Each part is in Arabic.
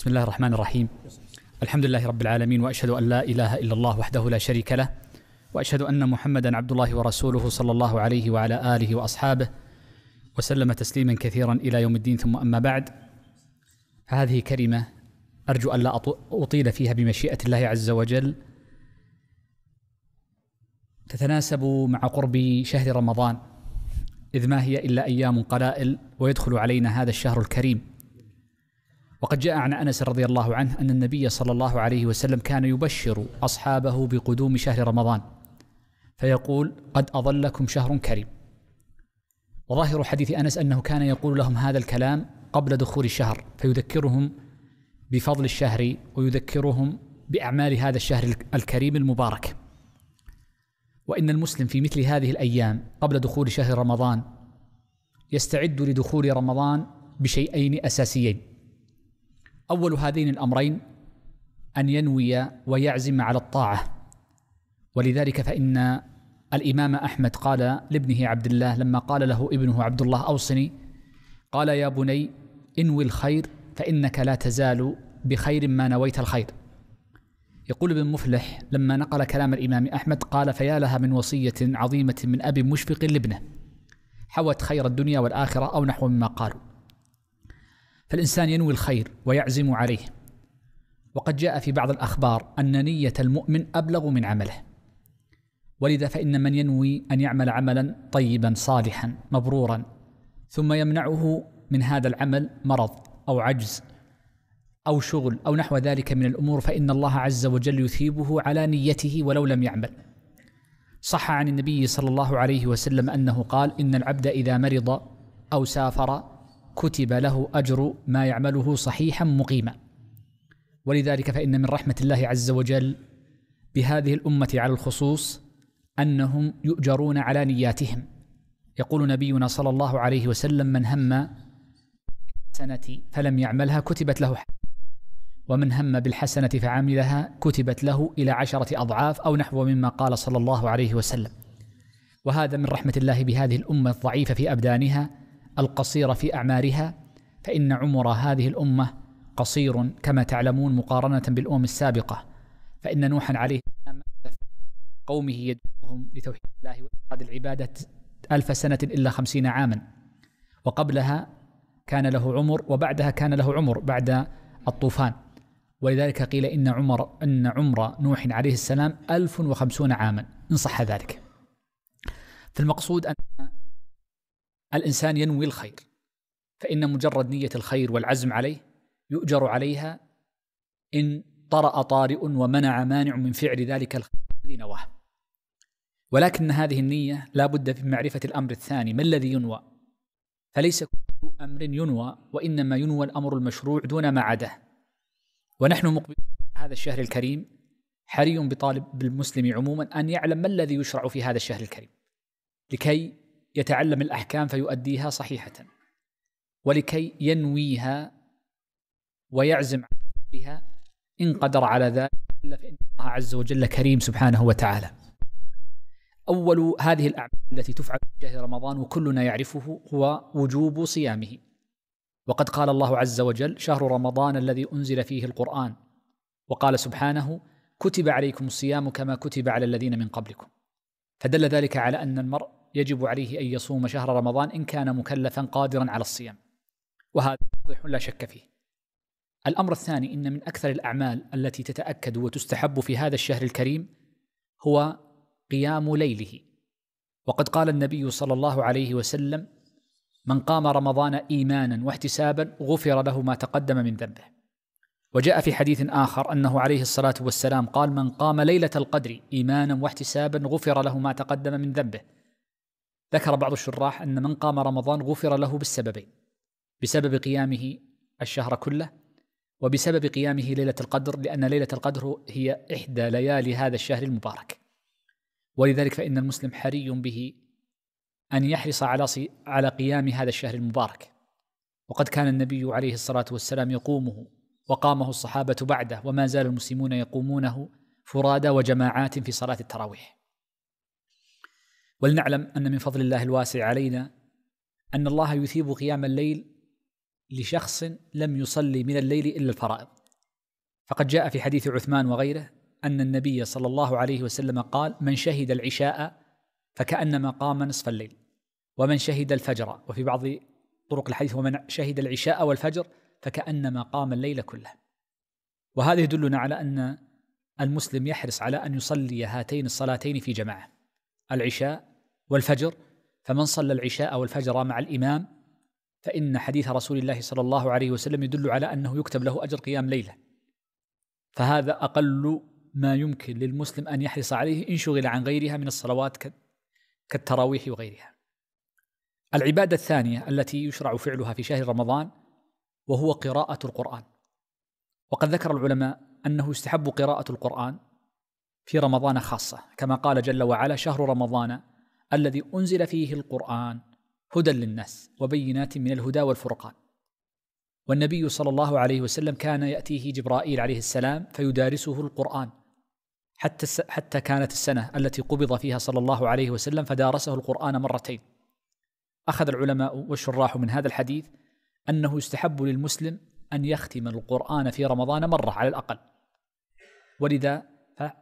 بسم الله الرحمن الرحيم الحمد لله رب العالمين واشهد ان لا اله الا الله وحده لا شريك له واشهد ان محمدا عبد الله ورسوله صلى الله عليه وعلى اله واصحابه وسلم تسليما كثيرا الى يوم الدين ثم اما بعد فهذه كلمه ارجو ان لا اطيل فيها بمشيئه الله عز وجل تتناسب مع قرب شهر رمضان إذ ما هي إلا أيام قلائل ويدخل علينا هذا الشهر الكريم وقد جاء عن انس رضي الله عنه ان النبي صلى الله عليه وسلم كان يبشر اصحابه بقدوم شهر رمضان فيقول قد اظلكم شهر كريم وظاهر حديث انس انه كان يقول لهم هذا الكلام قبل دخول الشهر فيذكرهم بفضل الشهر ويذكرهم باعمال هذا الشهر الكريم المبارك وان المسلم في مثل هذه الايام قبل دخول شهر رمضان يستعد لدخول رمضان بشيئين اساسيين اول هذين الامرين ان ينوي ويعزم على الطاعه ولذلك فان الامام احمد قال لابنه عبد الله لما قال له ابنه عبد الله اوصني قال يا بني انوي الخير فانك لا تزال بخير ما نويت الخير يقول ابن مفلح لما نقل كلام الامام احمد قال فيا لها من وصيه عظيمه من اب مشفق لابنه حوت خير الدنيا والاخره او نحو مما قالوا فالإنسان ينوي الخير ويعزم عليه وقد جاء في بعض الأخبار أن نية المؤمن أبلغ من عمله ولذا فإن من ينوي أن يعمل عملا طيبا صالحا مبرورا ثم يمنعه من هذا العمل مرض أو عجز أو شغل أو نحو ذلك من الأمور فإن الله عز وجل يثيبه على نيته ولو لم يعمل صح عن النبي صلى الله عليه وسلم أنه قال إن العبد إذا مرض أو سافر كتب له أجر ما يعمله صحيحا مقيما ولذلك فإن من رحمة الله عز وجل بهذه الأمة على الخصوص أنهم يؤجرون على نياتهم يقول نبينا صلى الله عليه وسلم من هم حسنة فلم يعملها كتبت له حسنة ومن هم بالحسنة فعملها كتبت له إلى عشرة أضعاف أو نحو مما قال صلى الله عليه وسلم وهذا من رحمة الله بهذه الأمة الضعيفة في أبدانها القصير في أعمارها فإن عمر هذه الأمة قصير كما تعلمون مقارنة بالأمم السابقة فإن نوحا عليه قومه يدعوهم لتوحيد الله وإفراد العبادة ألف سنة إلا خمسين عاما وقبلها كان له عمر وبعدها كان له عمر بعد الطوفان ولذلك قيل إن عمر أن عمر نوح عليه السلام ألف وخمسون عاما إن صح ذلك فالمقصود أن الإنسان ينوي الخير فإن مجرد نية الخير والعزم عليه يؤجر عليها إن طرأ طارئ ومنع مانع من فعل ذلك الخير الذي نواه ولكن هذه النية لا بد من معرفة الأمر الثاني ما الذي ينوى فليس كل أمر ينوى وإنما ينوى الأمر المشروع دون ما عداه ونحن مقبلين هذا الشهر الكريم حري بطالب بالمسلم عموما أن يعلم ما الذي يشرع في هذا الشهر الكريم لكي يتعلم الاحكام فيؤديها صحيحه ولكي ينويها ويعزم بها ان قدر على ذلك الا فان الله عز وجل كريم سبحانه وتعالى. اول هذه الاعمال التي تفعل في شهر رمضان وكلنا يعرفه هو وجوب صيامه. وقد قال الله عز وجل: شهر رمضان الذي انزل فيه القران وقال سبحانه: كتب عليكم الصيام كما كتب على الذين من قبلكم. فدل ذلك على ان المرء يجب عليه أن يصوم شهر رمضان إن كان مكلفا قادرا على الصيام وهذا واضح لا شك فيه الأمر الثاني إن من أكثر الأعمال التي تتأكد وتستحب في هذا الشهر الكريم هو قيام ليله وقد قال النبي صلى الله عليه وسلم من قام رمضان إيمانا واحتسابا غفر له ما تقدم من ذنبه وجاء في حديث آخر أنه عليه الصلاة والسلام قال من قام ليلة القدر إيمانا واحتسابا غفر له ما تقدم من ذنبه ذكر بعض الشراح أن من قام رمضان غفر له بالسببين بسبب قيامه الشهر كله وبسبب قيامه ليلة القدر لأن ليلة القدر هي إحدى ليالي هذا الشهر المبارك ولذلك فإن المسلم حري به أن يحرص على على قيام هذا الشهر المبارك وقد كان النبي عليه الصلاة والسلام يقومه وقامه الصحابة بعده وما زال المسلمون يقومونه فرادى وجماعات في صلاة التراويح ولنعلم أن من فضل الله الواسع علينا أن الله يثيب قيام الليل لشخص لم يصلي من الليل إلا الفرائض فقد جاء في حديث عثمان وغيره أن النبي صلى الله عليه وسلم قال من شهد العشاء فكأنما قام نصف الليل ومن شهد الفجر وفي بعض طرق الحديث ومن شهد العشاء والفجر فكأنما قام الليل كله وهذا يدلنا على أن المسلم يحرص على أن يصلي هاتين الصلاتين في جماعة العشاء والفجر فمن صلى العشاء والفجر مع الإمام فإن حديث رسول الله صلى الله عليه وسلم يدل على أنه يكتب له أجر قيام ليلة فهذا أقل ما يمكن للمسلم أن يحرص عليه إن شغل عن غيرها من الصلوات كالتراويح وغيرها العبادة الثانية التي يشرع فعلها في شهر رمضان وهو قراءة القرآن وقد ذكر العلماء أنه يستحب قراءة القرآن في رمضان خاصة كما قال جل وعلا شهر رمضان الذي انزل فيه القران هدى للناس وبينات من الهدى والفرقان والنبي صلى الله عليه وسلم كان ياتيه جبرائيل عليه السلام فيدارسه القران حتى حتى كانت السنه التي قبض فيها صلى الله عليه وسلم فدارسه القران مرتين اخذ العلماء والشراح من هذا الحديث انه يستحب للمسلم ان يختم القران في رمضان مره على الاقل ولذا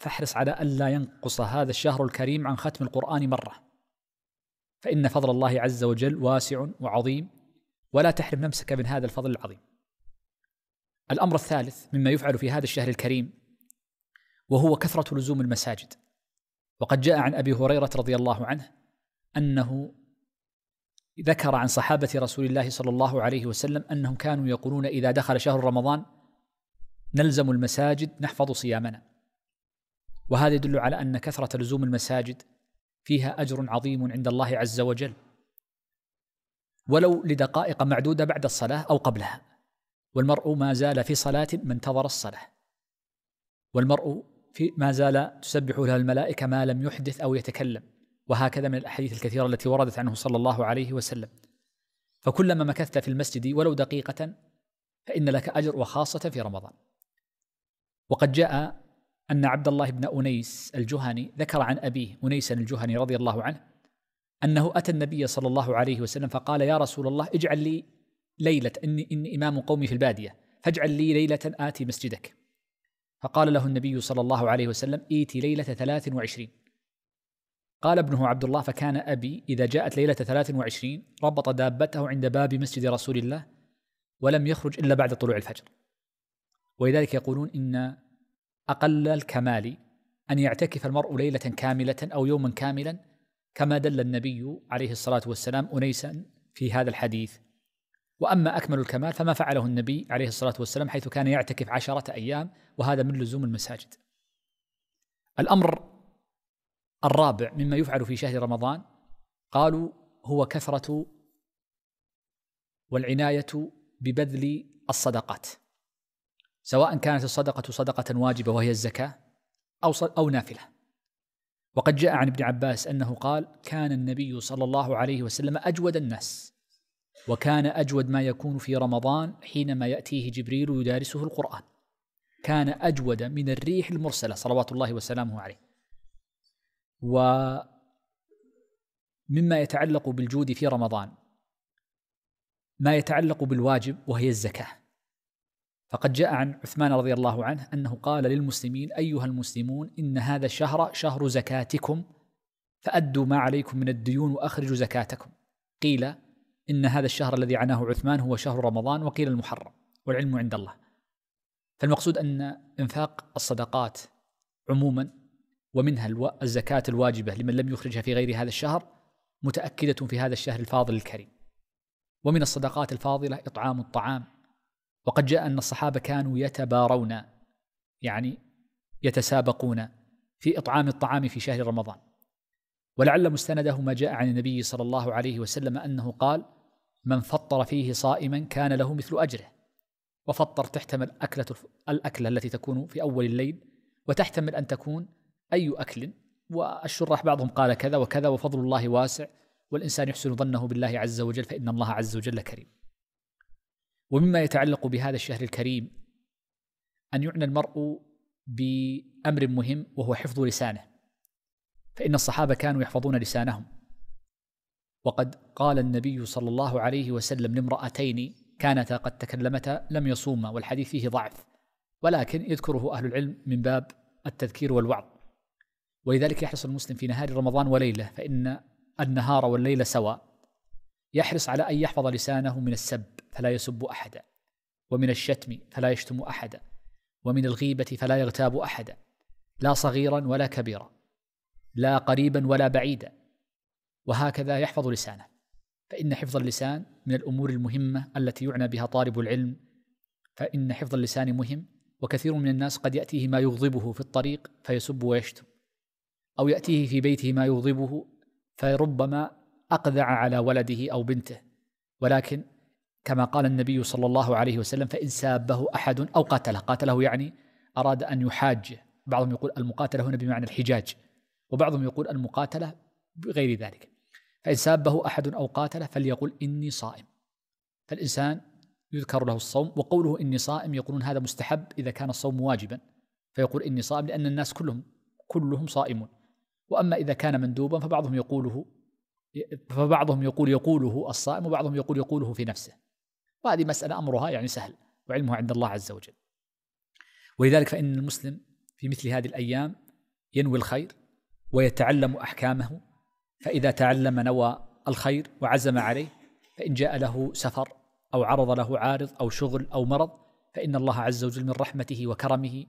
فاحرص على الا ينقص هذا الشهر الكريم عن ختم القران مره فإن فضل الله عز وجل واسع وعظيم ولا تحرم نفسك من هذا الفضل العظيم. الأمر الثالث مما يفعل في هذا الشهر الكريم وهو كثرة لزوم المساجد. وقد جاء عن أبي هريرة رضي الله عنه أنه ذكر عن صحابة رسول الله صلى الله عليه وسلم أنهم كانوا يقولون إذا دخل شهر رمضان نلزم المساجد نحفظ صيامنا. وهذا يدل على أن كثرة لزوم المساجد فيها اجر عظيم عند الله عز وجل ولو لدقائق معدوده بعد الصلاه او قبلها والمرء ما زال في صلاه ما انتظر الصلاه والمرء في ما زال تسبح له الملائكه ما لم يحدث او يتكلم وهكذا من الاحاديث الكثيره التي وردت عنه صلى الله عليه وسلم فكلما مكثت في المسجد ولو دقيقه فان لك اجر وخاصه في رمضان وقد جاء أن عبد الله بن أنيس الجهني ذكر عن أبيه أنيس الجهني رضي الله عنه أنه أتى النبي صلى الله عليه وسلم فقال يا رسول الله اجعل لي ليلة إني, إني إمام قومي في البادية فاجعل لي ليلة آتي مسجدك فقال له النبي صلى الله عليه وسلم ائتي ليلة ثلاث وعشرين قال ابنه عبد الله فكان أبي إذا جاءت ليلة ثلاث وعشرين ربط دابته عند باب مسجد رسول الله ولم يخرج إلا بعد طلوع الفجر ولذلك يقولون إن أقل الكمال أن يعتكف المرء ليلة كاملة أو يوما كاملا كما دل النبي عليه الصلاة والسلام أنيسا في هذا الحديث وأما أكمل الكمال فما فعله النبي عليه الصلاة والسلام حيث كان يعتكف عشرة أيام وهذا من لزوم المساجد الأمر الرابع مما يفعل في شهر رمضان قالوا هو كثرة والعناية ببذل الصدقات سواء كانت الصدقة صدقة واجبة وهي الزكاة أو أو نافلة. وقد جاء عن ابن عباس أنه قال: كان النبي صلى الله عليه وسلم أجود الناس، وكان أجود ما يكون في رمضان حينما يأتيه جبريل يدارسه القرآن. كان أجود من الريح المرسلة صلوات الله وسلامه عليه. ومما يتعلق بالجود في رمضان ما يتعلق بالواجب وهي الزكاه فقد جاء عن عثمان رضي الله عنه انه قال للمسلمين ايها المسلمون ان هذا الشهر شهر زكاتكم فادوا ما عليكم من الديون واخرجوا زكاتكم. قيل ان هذا الشهر الذي عناه عثمان هو شهر رمضان وقيل المحرم والعلم عند الله. فالمقصود ان انفاق الصدقات عموما ومنها الزكاه الواجبه لمن لم يخرجها في غير هذا الشهر متاكده في هذا الشهر الفاضل الكريم. ومن الصدقات الفاضله اطعام الطعام وقد جاء أن الصحابة كانوا يتبارون يعني يتسابقون في إطعام الطعام في شهر رمضان ولعل مستنده ما جاء عن النبي صلى الله عليه وسلم أنه قال من فطر فيه صائما كان له مثل أجره وفطر تحتمل أكلة الأكلة التي تكون في أول الليل وتحتمل أن تكون أي أكل والشراح بعضهم قال كذا وكذا وفضل الله واسع والإنسان يحسن ظنه بالله عز وجل فإن الله عز وجل كريم ومما يتعلق بهذا الشهر الكريم أن يعنى المرء بأمر مهم وهو حفظ لسانه فإن الصحابة كانوا يحفظون لسانهم وقد قال النبي صلى الله عليه وسلم لامرأتين كانتا قد تكلمتا لم يصوما والحديث فيه ضعف ولكن يذكره أهل العلم من باب التذكير والوعظ ولذلك يحرص المسلم في نهار رمضان وليله فإن النهار والليل سواء يحرص على أن يحفظ لسانه من السب فلا يسب أحدا ومن الشتم فلا يشتم أحدا ومن الغيبة فلا يغتاب أحدا لا صغيرا ولا كبيرا لا قريبا ولا بعيدا وهكذا يحفظ لسانه فإن حفظ اللسان من الأمور المهمة التي يعنى بها طالب العلم فإن حفظ اللسان مهم وكثير من الناس قد يأتيه ما يغضبه في الطريق فيسب ويشتم أو يأتيه في بيته ما يغضبه فربما أقذع على ولده أو بنته ولكن كما قال النبي صلى الله عليه وسلم فإن سابه أحد أو قاتله قاتله يعني أراد أن يحاجه بعضهم يقول المقاتلة هنا بمعنى الحجاج وبعضهم يقول المقاتلة بغير ذلك فإن سابه أحد أو قاتله فليقل إني صائم فالإنسان يذكر له الصوم وقوله إني صائم يقولون هذا مستحب إذا كان الصوم واجبا فيقول إني صائم لأن الناس كلهم كلهم صائمون وأما إذا كان مندوبا فبعضهم يقوله فبعضهم يقول يقوله الصائم وبعضهم يقول يقوله في نفسه وهذه مسألة أمرها يعني سهل وعلمها عند الله عز وجل ولذلك فإن المسلم في مثل هذه الأيام ينوي الخير ويتعلم أحكامه فإذا تعلم نوى الخير وعزم عليه فإن جاء له سفر أو عرض له عارض أو شغل أو مرض فإن الله عز وجل من رحمته وكرمه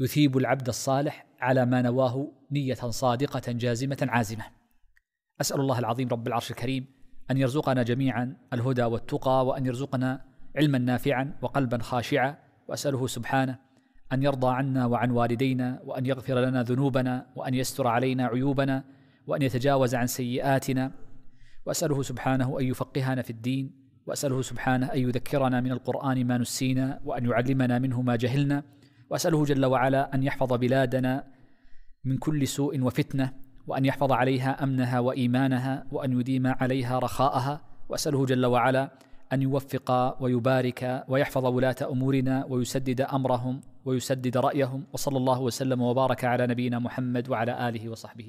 يثيب العبد الصالح على ما نواه نية صادقة جازمة عازمة اسال الله العظيم رب العرش الكريم ان يرزقنا جميعا الهدى والتقى وان يرزقنا علما نافعا وقلبا خاشعا واساله سبحانه ان يرضى عنا وعن والدينا وان يغفر لنا ذنوبنا وان يستر علينا عيوبنا وان يتجاوز عن سيئاتنا واساله سبحانه ان يفقهنا في الدين واساله سبحانه ان يذكرنا من القران ما نسينا وان يعلمنا منه ما جهلنا واساله جل وعلا ان يحفظ بلادنا من كل سوء وفتنه وأن يحفظ عليها أمنها وإيمانها وأن يديم عليها رخاءها وأسأله جل وعلا أن يوفق ويبارك ويحفظ ولاة أمورنا ويسدد أمرهم ويسدد رأيهم وصلى الله وسلم وبارك على نبينا محمد وعلى آله وصحبه